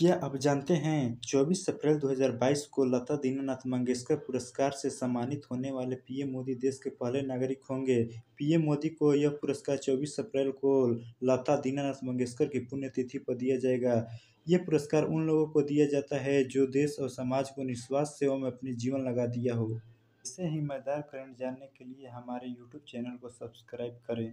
क्या आप जानते हैं 24 अप्रैल 2022 को लता दीनानाथ मंगेशकर पुरस्कार से सम्मानित होने वाले पीएम मोदी देश के पहले नागरिक होंगे पीएम मोदी को यह पुरस्कार 24 अप्रैल को लता दीनानाथ मंगेशकर की पुण्यतिथि पर दिया जाएगा ये पुरस्कार उन लोगों को दिया जाता है जो देश और समाज को निस्वार्थ सेवा में अपनी जीवन लगा दिया हो इसे मजेदार करंट जानने के लिए हमारे यूट्यूब चैनल को सब्सक्राइब करें